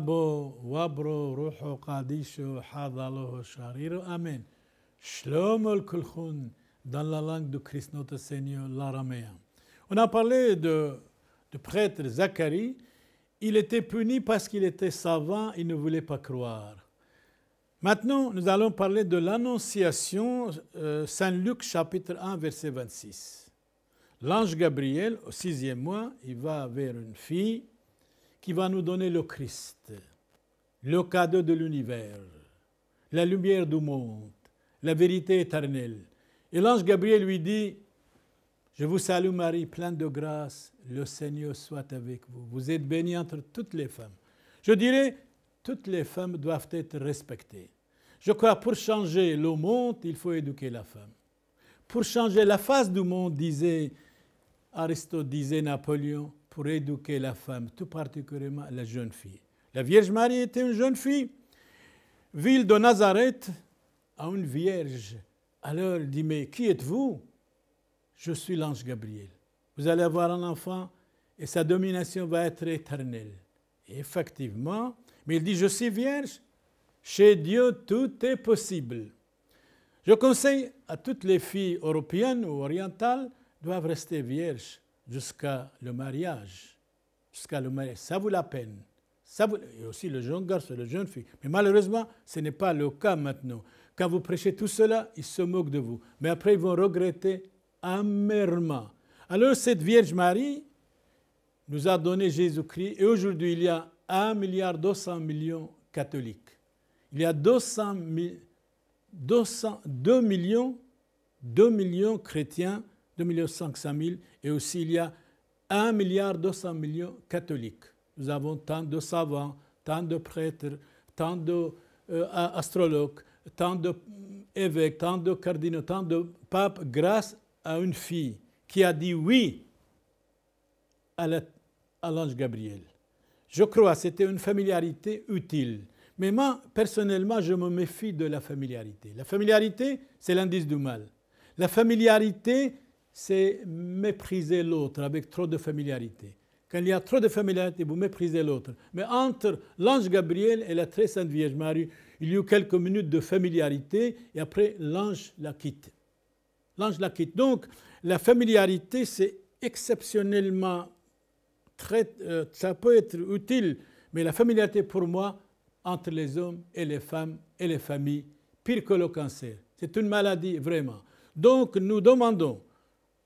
bo, Wabro, Ruho, Kadisho, Hadaloho, Shariro, Amen. dans la langue de Christ notre Seigneur, l'araméen. On a parlé de, de prêtre Zacharie. Il était puni parce qu'il était savant, il ne voulait pas croire. Maintenant, nous allons parler de l'Annonciation, euh, Saint-Luc chapitre 1, verset 26. L'ange Gabriel, au sixième mois, il va vers une fille qui va nous donner le Christ, le cadeau de l'univers, la lumière du monde, la vérité éternelle. Et l'ange Gabriel lui dit, je vous salue Marie, pleine de grâce, le Seigneur soit avec vous. Vous êtes bénie entre toutes les femmes. Je dirais, toutes les femmes doivent être respectées. Je crois pour changer le monde, il faut éduquer la femme. Pour changer la face du monde, disait Aristote, disait Napoléon, pour éduquer la femme, tout particulièrement la jeune fille. La Vierge Marie était une jeune fille. Ville de Nazareth, à une vierge. Alors elle dit, mais qui êtes-vous Je suis l'ange Gabriel. Vous allez avoir un enfant et sa domination va être éternelle. effectivement, mais il dit, je suis vierge. Chez Dieu, tout est possible. Je conseille à toutes les filles européennes ou orientales doivent rester vierges jusqu'à le mariage, jusqu'à le mariage. Ça vaut la peine. Ça vaut... Et aussi le jeune garçon, le jeune fille. Mais malheureusement, ce n'est pas le cas maintenant. Quand vous prêchez tout cela, ils se moquent de vous. Mais après, ils vont regretter amèrement. Alors cette Vierge Marie nous a donné Jésus-Christ et aujourd'hui il y a 1,2 milliard millions catholiques. Il y a 200 2 millions 2 millions chrétiens 2 500 000 et aussi il y a 1 milliard 200 millions catholiques. Nous avons tant de savants, tant de prêtres, tant d'astrologues, euh, tant d'évêques, tant de cardinaux, tant de papes, grâce à une fille qui a dit oui à l'ange Gabriel. Je crois que c'était une familiarité utile. Mais moi, personnellement, je me méfie de la familiarité. La familiarité, c'est l'indice du mal. La familiarité, c'est mépriser l'autre avec trop de familiarité. Quand il y a trop de familiarité, vous méprisez l'autre. Mais entre l'ange Gabriel et la très sainte Vierge Marie, il y a eu quelques minutes de familiarité et après l'ange la quitte. L'ange la quitte. Donc la familiarité, c'est exceptionnellement très, euh, ça peut être utile, mais la familiarité pour moi entre les hommes et les femmes et les familles, pire que le cancer. C'est une maladie vraiment. Donc nous demandons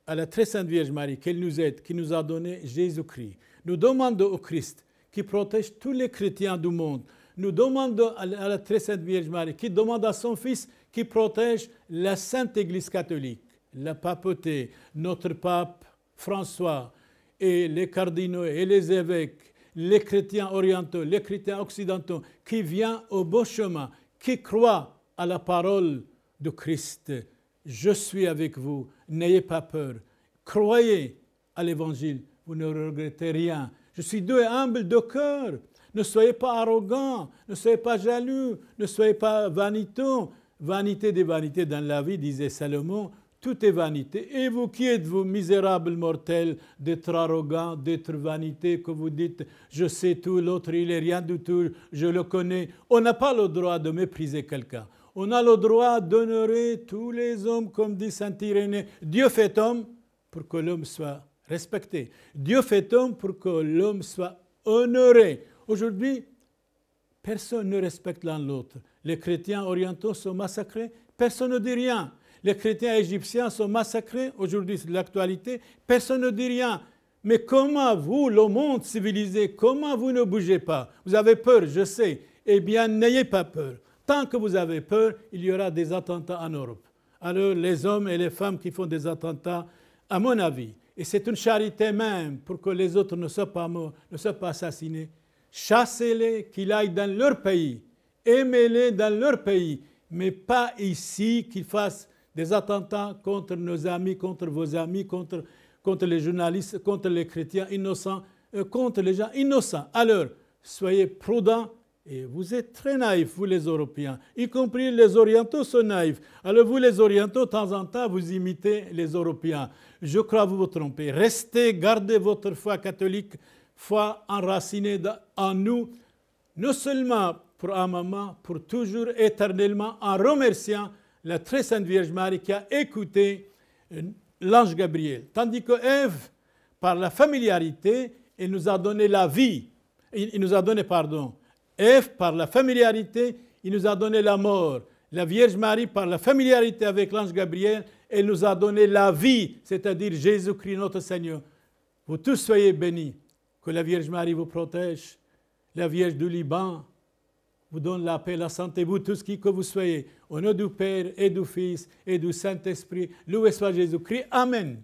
à la très sainte Vierge Marie, qu'elle nous aide, qui nous a donné Jésus-Christ. Nous demandons au Christ qui protège tous les chrétiens du monde. Nous demandons à la très sainte Vierge Marie, qui demande à son Fils, qui protège la sainte Église catholique, la papauté, notre pape François et les cardinaux et les évêques, les chrétiens orientaux, les chrétiens occidentaux, qui vient au bon chemin, qui croit à la parole de Christ je suis avec vous, n'ayez pas peur, croyez à l'Évangile, vous ne regrettez rien. Je suis doux et humble de cœur. Ne soyez pas arrogant, ne soyez pas jaloux, ne soyez pas vaniteux. Vanité des vanités dans la vie, disait Salomon, tout est vanité. Et vous qui êtes, vous misérables mortels, d'être arrogant, d'être vanité, que vous dites, je sais tout, l'autre, il est rien du tout, je le connais. On n'a pas le droit de mépriser quelqu'un on a le droit d'honorer tous les hommes, comme dit Saint Irénée. Dieu fait homme pour que l'homme soit respecté. Dieu fait homme pour que l'homme soit honoré. Aujourd'hui, personne ne respecte l'un l'autre. Les chrétiens orientaux sont massacrés, personne ne dit rien. Les chrétiens égyptiens sont massacrés, aujourd'hui c'est l'actualité, personne ne dit rien. Mais comment vous, le monde civilisé, comment vous ne bougez pas Vous avez peur, je sais. Eh bien, n'ayez pas peur. Tant que vous avez peur, il y aura des attentats en Europe. Alors les hommes et les femmes qui font des attentats, à mon avis, et c'est une charité même pour que les autres ne soient pas morts, ne soient pas assassinés, chassez-les, qu'ils aillent dans leur pays, aimez-les dans leur pays, mais pas ici qu'ils fassent des attentats contre nos amis, contre vos amis, contre, contre les journalistes, contre les chrétiens innocents, euh, contre les gens innocents. Alors, soyez prudents et vous êtes très naïfs, vous les Européens, y compris les Orientaux sont naïfs. Alors vous les Orientaux, de temps en temps, vous imitez les Européens. Je crois vous vous trompez. Restez, gardez votre foi catholique, foi enracinée en nous, non seulement pour un moment, pour toujours, éternellement, en remerciant la très sainte Vierge Marie qui a écouté euh, l'ange Gabriel. Tandis que Ève, par la familiarité, il nous a donné la vie, il nous a donné, pardon, Ève, par la familiarité, il nous a donné la mort. La Vierge Marie, par la familiarité avec l'ange Gabriel, elle nous a donné la vie, c'est-à-dire Jésus-Christ notre Seigneur. Vous tous soyez bénis. Que la Vierge Marie vous protège. La Vierge du Liban vous donne la paix, la santé, vous tous qui que vous soyez. Au nom du Père et du Fils et du Saint-Esprit, loué soit Jésus-Christ. Amen.